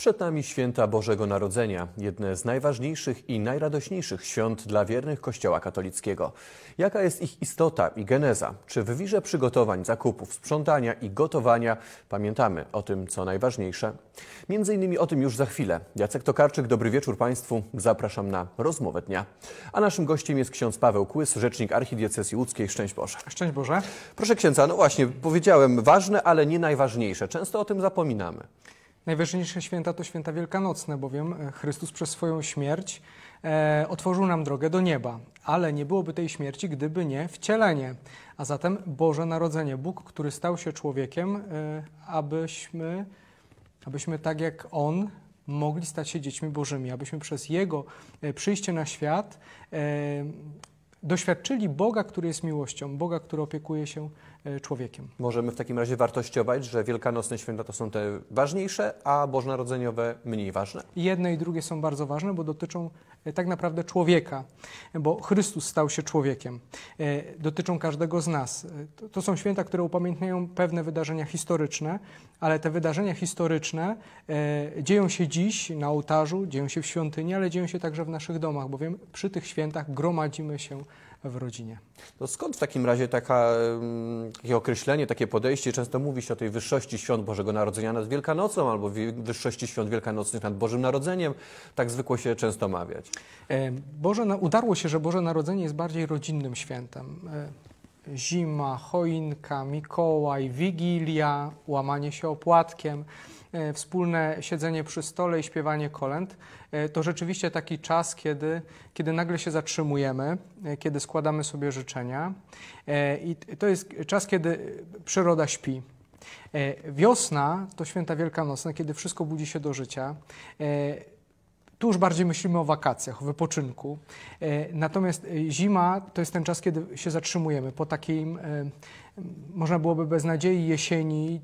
Przed nami święta Bożego Narodzenia, jedne z najważniejszych i najradośniejszych świąt dla wiernych Kościoła katolickiego. Jaka jest ich istota i geneza? Czy w wirze przygotowań, zakupów, sprzątania i gotowania pamiętamy o tym, co najważniejsze? Między innymi o tym już za chwilę. Jacek Tokarczyk, dobry wieczór Państwu. Zapraszam na rozmowę dnia. A naszym gościem jest ksiądz Paweł Kłys, rzecznik archidiecezji łódzkiej. Szczęść Boże. Szczęść Boże. Proszę księdza, no właśnie, powiedziałem ważne, ale nie najważniejsze. Często o tym zapominamy. Najważniejsze święta to święta wielkanocne, bowiem e, Chrystus przez swoją śmierć e, otworzył nam drogę do nieba, ale nie byłoby tej śmierci, gdyby nie wcielenie, a zatem Boże Narodzenie, Bóg, który stał się człowiekiem, e, abyśmy, abyśmy tak jak On mogli stać się dziećmi Bożymi, abyśmy przez Jego e, przyjście na świat e, doświadczyli Boga, który jest miłością, Boga, który opiekuje się E, człowiekiem. Możemy w takim razie wartościować, że wielkanocne święta to są te ważniejsze, a bożonarodzeniowe mniej ważne? Jedne i drugie są bardzo ważne, bo dotyczą e, tak naprawdę człowieka, bo Chrystus stał się człowiekiem. E, dotyczą każdego z nas. To są święta, które upamiętniają pewne wydarzenia historyczne, ale te wydarzenia historyczne dzieją się dziś na ołtarzu, dzieją się w świątyni, ale dzieją się także w naszych domach, bowiem przy tych świętach gromadzimy się w rodzinie. To skąd w takim razie taka, takie określenie, takie podejście? Często mówi się o tej wyższości świąt Bożego Narodzenia nad Wielkanocą albo wyższości świąt wielkanocnych nad Bożym Narodzeniem. Tak zwykło się często mawiać. E, Boże, udarło się, że Boże Narodzenie jest bardziej rodzinnym świętem. E, Zima, choinka, Mikołaj, Wigilia, łamanie się opłatkiem. E, wspólne siedzenie przy stole i śpiewanie kolęd, e, to rzeczywiście taki czas, kiedy, kiedy nagle się zatrzymujemy, e, kiedy składamy sobie życzenia. I to jest czas, kiedy przyroda śpi. Wiosna to święta wielkanocne, kiedy wszystko budzi się do życia. Tu już bardziej myślimy o wakacjach, o wypoczynku. Natomiast zima to jest ten czas, kiedy się zatrzymujemy po takim można byłoby bez nadziei jesieni,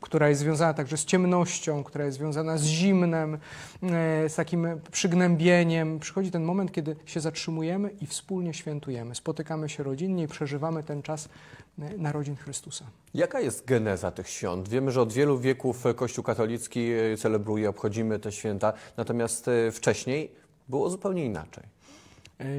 która jest związana także z ciemnością, która jest związana z zimnem, e, z takim przygnębieniem. Przychodzi ten moment, kiedy się zatrzymujemy i wspólnie świętujemy. Spotykamy się rodzinnie i przeżywamy ten czas e, narodzin Chrystusa. Jaka jest geneza tych świąt? Wiemy, że od wielu wieków Kościół katolicki e, celebruje, obchodzimy te święta, natomiast wcześniej było zupełnie inaczej.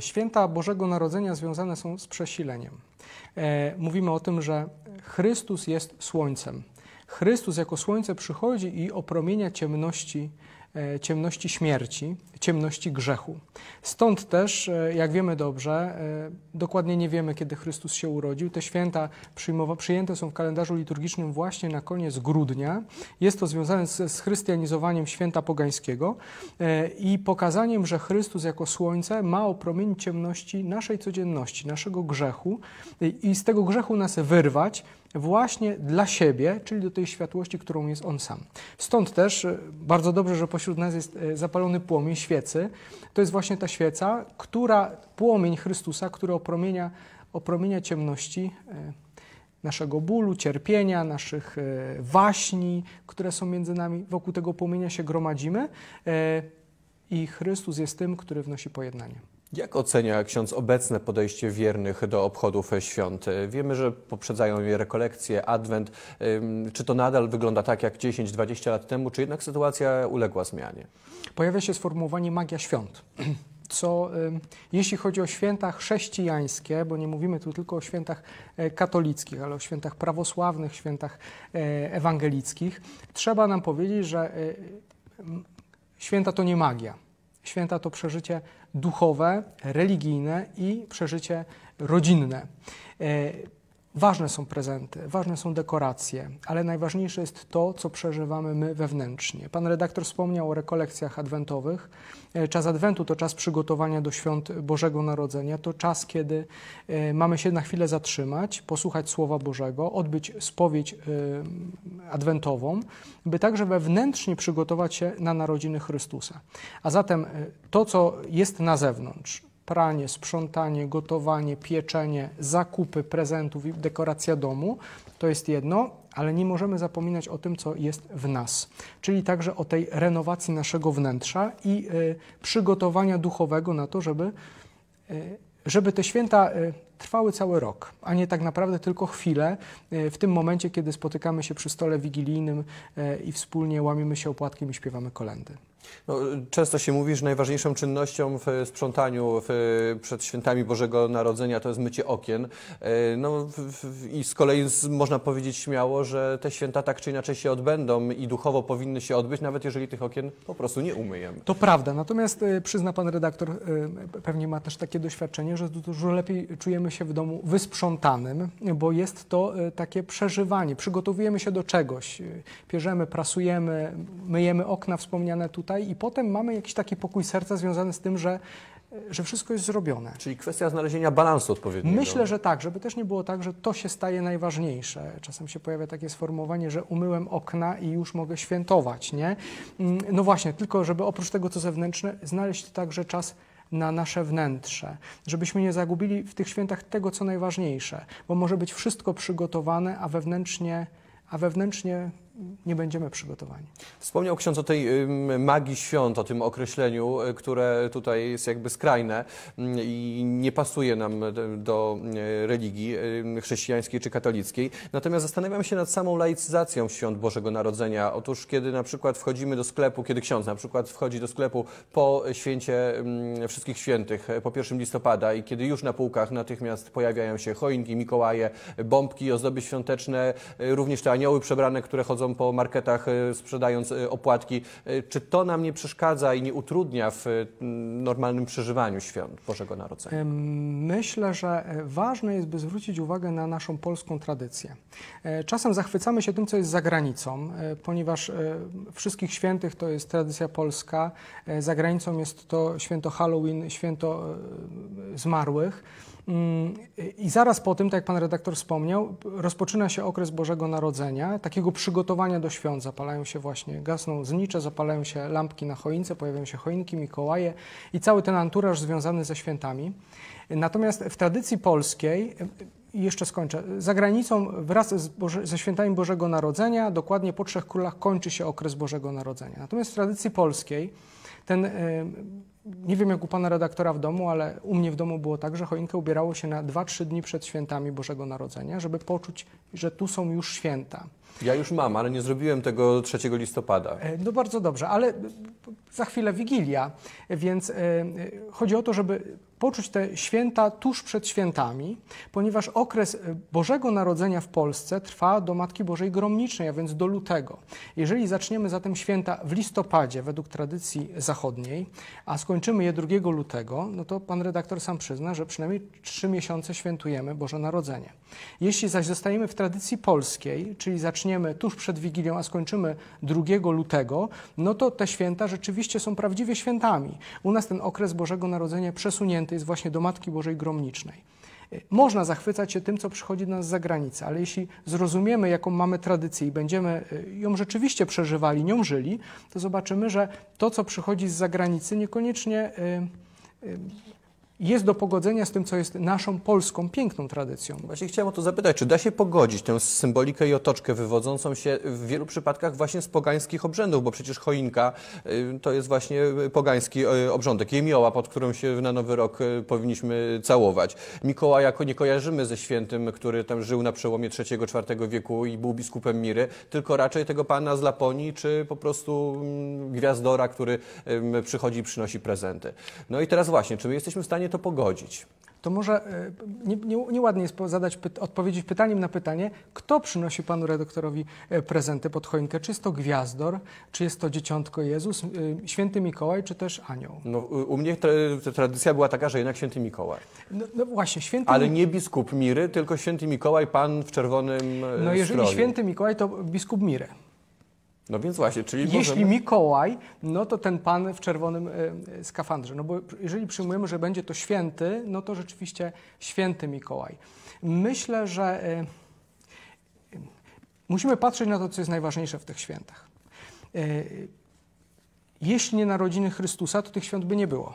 Święta Bożego Narodzenia związane są z przesileniem. E, mówimy o tym, że Chrystus jest słońcem. Chrystus jako słońce przychodzi i opromienia ciemności E, ciemności śmierci, ciemności grzechu. Stąd też, e, jak wiemy dobrze, e, dokładnie nie wiemy, kiedy Chrystus się urodził. Te święta przyjęte są w kalendarzu liturgicznym właśnie na koniec grudnia. Jest to związane z, chrystianizowaniem święta pogańskiego i pokazaniem, że Chrystus jako słońce ma opromienić ciemności naszej codzienności, naszego grzechu i z tego grzechu nas wyrwać, właśnie dla siebie, czyli do tej światłości, którą jest on sam. Stąd też e, bardzo dobrze, że pośród nas jest e, zapalony płomień świecy. To jest właśnie ta świeca, która płomień Chrystusa, który opromienia, opromienia ciemności e, naszego bólu, cierpienia, naszych waśni, które są między nami. Wokół tego płomienia się gromadzimy i Chrystus jest tym, który wnosi pojednanie. Jak ocenia ksiądz obecne podejście wiernych do obchodów świąt? Wiemy, że poprzedzają je rekolekcje, adwent. Czy to nadal wygląda tak jak 10-20 lat temu, czy jednak sytuacja uległa zmianie? Pojawia się sformułowanie magia świąt. Co, jeśli chodzi o święta chrześcijańskie, bo nie mówimy tu tylko o świętach e, katolickich, ale o świętach prawosławnych, świętach e, ewangelickich, trzeba nam powiedzieć, że e, Święta to nie magia. Święta to przeżycie duchowe, religijne i przeżycie rodzinne. E, Ważne są prezenty, ważne są dekoracje, ale najważniejsze jest to, co przeżywamy my wewnętrznie. Pan redaktor wspomniał o rekolekcjach adwentowych. E, czas adwentu to czas przygotowania do świąt Bożego Narodzenia. To czas, kiedy e, mamy się na chwilę zatrzymać, posłuchać Słowa Bożego, odbyć spowiedź e, adwentową, by także wewnętrznie przygotować się na narodziny Chrystusa. A zatem to, co jest na zewnątrz, pranie, sprzątanie, gotowanie, pieczenie, zakupy prezentów i dekoracja domu to jest jedno, ale nie możemy zapominać o tym, co jest w nas, czyli także o tej renowacji naszego wnętrza i y, przygotowania duchowego na to, żeby, y, żeby te święta. Y, trwały cały rok, a nie tak naprawdę tylko chwilę, w tym momencie, kiedy spotykamy się przy stole wigilijnym i wspólnie łamiemy się opłatkiem i śpiewamy kolendy. No, często się mówi, że najważniejszą czynnością w e, sprzątaniu w, e, przed świętami Bożego Narodzenia to jest mycie okien. E, no, w, w, I z kolei z, można powiedzieć śmiało, że te święta tak czy inaczej się odbędą i duchowo powinny się odbyć, nawet jeżeli tych okien po prostu nie umyjemy. To prawda. Natomiast przyzna pan redaktor, pewnie ma też takie doświadczenie, że dużo lepiej czujemy się w domu wysprzątanym, bo jest to takie przeżywanie. Przygotowujemy się do czegoś, pierzemy, prasujemy, myjemy okna wspomniane tutaj tutaj i potem mamy jakiś taki pokój serca związany z tym, że że wszystko jest zrobione. Czyli kwestia znalezienia balansu odpowiedniego. Myślę, że tak, żeby też nie było tak, że to się staje najważniejsze. Czasem się pojawia takie sformułowanie, że umyłem okna i już mogę świętować, nie? Mm, no właśnie, tylko żeby oprócz tego, co zewnętrzne, znaleźć także czas na nasze wnętrze, żebyśmy nie zagubili w tych świętach tego, co najważniejsze, bo może być wszystko przygotowane, a wewnętrznie, a wewnętrznie nie będziemy przygotowani. Wspomniał ksiądz o tej magii świąt, o tym określeniu, y, które tutaj jest jakby skrajne mm, i nie pasuje nam do y, religii y, chrześcijańskiej czy katolickiej. Natomiast zastanawiam się nad samą laicyzacją świąt Bożego Narodzenia. Otóż kiedy na przykład wchodzimy do sklepu, kiedy ksiądz na przykład wchodzi do sklepu po święcie Wszystkich Świętych, e, po 1 listopada i kiedy już na półkach natychmiast pojawiają się choinki, Mikołaje, bombki, ozdoby świąteczne, e, również te anioły przebrane, które chodzą chodzą po marketach y, sprzedając y, opłatki. Y, czy to nam nie przeszkadza i nie utrudnia w normalnym przeżywaniu świąt Bożego Narodzenia? Myślę, że e, ważne jest, by zwrócić uwagę na naszą polską tradycję. E, czasem zachwycamy się tym, co jest za granicą, e, ponieważ wszystkich świętych to jest tradycja polska. Za granicą jest to święto Halloween, święto zmarłych. I zaraz po tym, tak jak pan redaktor wspomniał, rozpoczyna się okres Bożego Narodzenia, takiego przygotowania do świąt. Zapalają się właśnie, gasną znicze, zapalają się lampki na choince, pojawiają się choinki, Mikołaje i cały ten anturaż związany ze świętami. Natomiast w tradycji polskiej i jeszcze skończę. Za granicą wraz Boże, ze świętami Bożego Narodzenia, dokładnie po Trzech Królach, kończy się okres Bożego Narodzenia. Natomiast w tradycji polskiej ten e, nie wiem jak u pana redaktora w domu, ale u mnie w domu było tak, że choinkę ubierało się na 2-3 dni przed świętami Bożego Narodzenia, żeby poczuć, że tu są już święta. Ja już mam, ale nie zrobiłem tego 3 listopada. E, no bardzo dobrze, ale za chwilę Wigilia, więc e, e, chodzi o to, żeby poczuć te święta tuż przed świętami, ponieważ okres e, Bożego Narodzenia w Polsce trwa do Matki Bożej Gromnicznej, a więc do lutego. Jeżeli zaczniemy zatem święta w listopadzie według tradycji zachodniej, a skończymy je 2 lutego, no to pan redaktor sam przyzna, że przynajmniej 3 miesiące świętujemy Boże Narodzenie. Jeśli zaś zostajemy w tradycji polskiej, czyli zaczniemy tuż przed Wigilią, a skończymy 2 lutego, no to te święta rzeczywiście są prawdziwie świętami. U nas ten okres Bożego Narodzenia przesunięty to jest właśnie do Matki Bożej Gromnicznej. E, można zachwycać się tym, co przychodzi do nas z zagranicy, ale jeśli zrozumiemy, jaką mamy tradycję i będziemy e, ją rzeczywiście przeżywali, nią żyli, to zobaczymy, że to, co przychodzi z zagranicy, niekoniecznie e, jest do pogodzenia z tym, co jest naszą polską piękną tradycją. Właśnie chciałem o to zapytać, czy da się pogodzić tę symbolikę i otoczkę wywodzącą się w wielu przypadkach właśnie z pogańskich obrzędów, bo przecież choinka y, to jest właśnie pogański y, obrządek, jemioła, pod którą się na Nowy Rok y, powinniśmy całować. Mikołaja nie kojarzymy ze świętym, który tam żył na przełomie III-IV wieku i był biskupem Miry, tylko raczej tego pana z Laponii, czy po prostu mm, gwiazdora, który przychodzi i przynosi prezenty. No i teraz właśnie, czy my jesteśmy w stanie stanie to pogodzić. To może nieładnie nie, nie jest zadać py, odpowiedzieć pytaniem na pytanie, kto przynosi panu redaktorowi e, prezenty pod choinkę? Czy jest to gwiazdor, czy jest to dzieciątko Jezus, e, święty Mikołaj, czy też anioł? No, u mnie tra tradycja była taka, że jednak święty Mikołaj. No, no właśnie, święty Ale nie biskup Miry, tylko święty Mikołaj, pan w czerwonym. E, no, jeżeli stroju. święty Mikołaj, to biskup Miry. No więc właśnie, czyli Jeśli możemy... Mikołaj, no to ten pan w czerwonym y, skafandrze. No bo jeżeli przyjmujemy, że będzie to święty, no to rzeczywiście święty Mikołaj. Myślę, że y, y, musimy patrzeć na to, co jest najważniejsze w tych świętach. jeśli nie narodziny Chrystusa, to tych świąt by nie było.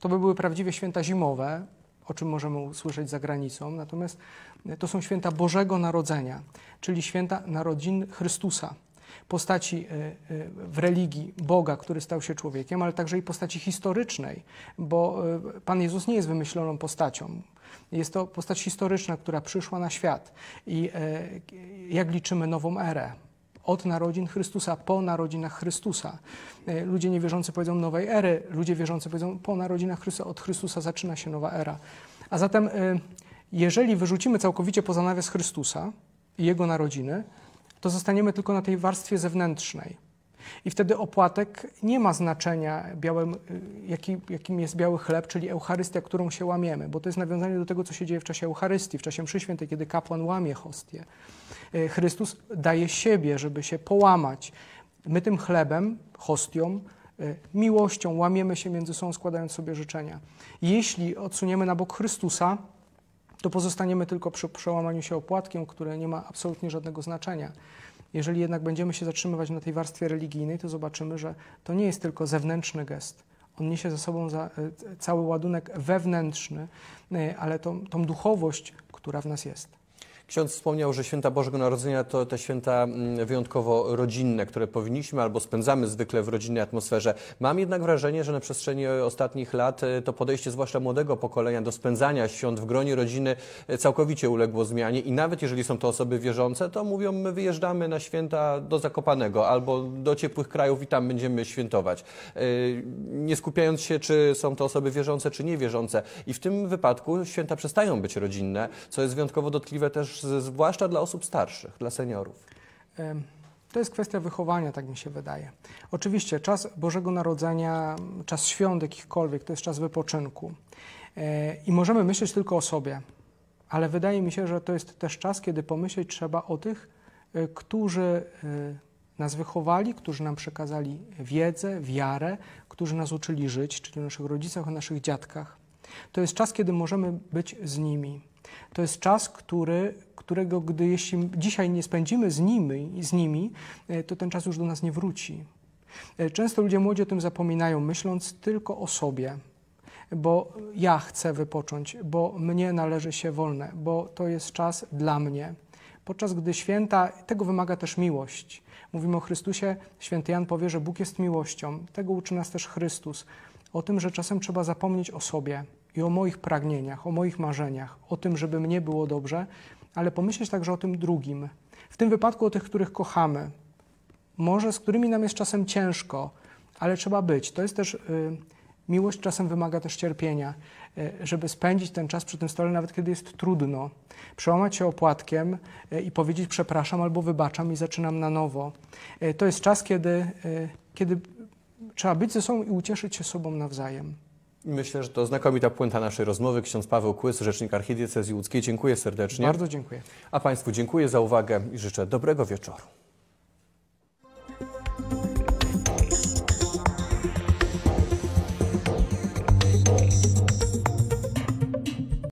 To by były prawdziwie święta zimowe, o czym możemy usłyszeć za granicą, natomiast to są święta Bożego Narodzenia, czyli święta narodzin Chrystusa postaci e, e, w religii Boga, który stał się człowiekiem, ale także i postaci historycznej, bo e, Pan Jezus nie jest wymyśloną postacią. Jest to postać historyczna, która przyszła na świat. I jak liczymy nową erę? od narodzin Chrystusa, po narodzinach Chrystusa. Ludzie niewierzący powiedzą nowej ery, ludzie wierzący powiedzą po narodzinach Chrystusa, od Chrystusa zaczyna się nowa era. A zatem, jeżeli wyrzucimy całkowicie poza nawias Chrystusa i jego narodziny, to zostaniemy tylko na tej warstwie zewnętrznej. I wtedy opłatek nie ma znaczenia, białym, y, jaki, jakim jest biały chleb, czyli Eucharystia, którą się łamiemy, bo to jest nawiązanie do tego, co się dzieje w czasie Eucharystii, w czasie mszy świętej, kiedy kapłan łamie hostię. Y, Chrystus daje siebie, żeby się połamać. My tym chlebem, hostią, y, miłością łamiemy się między sobą, składając sobie życzenia. Jeśli odsuniemy na bok Chrystusa, to pozostaniemy tylko przy przełamaniu się opłatkiem, które nie ma absolutnie żadnego znaczenia. Jeżeli jednak będziemy się zatrzymywać na tej warstwie religijnej, to zobaczymy, że to nie jest tylko zewnętrzny gest. On niesie ze sobą za, e, cały ładunek wewnętrzny, e, ale tą, tą duchowość, która w nas jest. Ksiądz wspomniał, że święta Bożego Narodzenia to te święta mm, wyjątkowo rodzinne, które powinniśmy albo spędzamy zwykle w rodzinnej atmosferze. Mam jednak wrażenie, że na przestrzeni ostatnich lat e, to podejście zwłaszcza młodego pokolenia do spędzania świąt w gronie rodziny e, całkowicie uległo zmianie i nawet jeżeli są to osoby wierzące, to mówią my wyjeżdżamy na święta do Zakopanego albo do ciepłych krajów i tam będziemy świętować. E, nie skupiając się, czy są to osoby wierzące, czy niewierzące. I w tym wypadku święta przestają być rodzinne, co jest wyjątkowo dotkliwe też zwłaszcza dla osób starszych, dla seniorów? To jest kwestia wychowania, tak mi się wydaje. Oczywiście czas Bożego Narodzenia, czas świąt jakichkolwiek, to jest czas wypoczynku. E, I możemy myśleć tylko o sobie, ale wydaje mi się, że to jest też czas, kiedy pomyśleć trzeba o tych, e, którzy e, nas wychowali, którzy nam przekazali wiedzę, wiarę, którzy nas uczyli żyć, czyli o naszych rodzicach, o naszych dziadkach. To jest czas, kiedy możemy być z nimi to jest czas, który, którego gdy jeśli dzisiaj nie spędzimy z nimi, z nimi, e, to ten czas już do nas nie wróci. E, Często ludzie młodzi o tym zapominają, myśląc tylko o sobie, bo ja chcę wypocząć, bo mnie należy się wolne, bo to jest czas dla mnie. Podczas gdy święta, tego wymaga też miłość. Mówimy o Chrystusie, święty Jan powie, że Bóg jest miłością. Tego uczy nas też Chrystus. O tym, że czasem trzeba zapomnieć o sobie, i o moich pragnieniach, o moich marzeniach, o tym, żeby mnie było dobrze, ale pomyśleć także o tym drugim. W tym wypadku o tych, których kochamy, może z którymi nam jest czasem ciężko, ale trzeba być. To jest też. Y, miłość czasem wymaga też cierpienia, y, żeby spędzić ten czas przy tym stole, nawet kiedy jest trudno. Przełamać się opłatkiem y, i powiedzieć przepraszam albo wybaczam i zaczynam na nowo. To jest czas, kiedy, kiedy trzeba być ze sobą i ucieszyć się sobą nawzajem. Myślę, że to znakomita puenta naszej rozmowy. Ksiądz Paweł Kłys, rzecznik archidiecezji łódzkiej. Dziękuję serdecznie. Bardzo dziękuję. A Państwu dziękuję za uwagę i życzę dobrego wieczoru.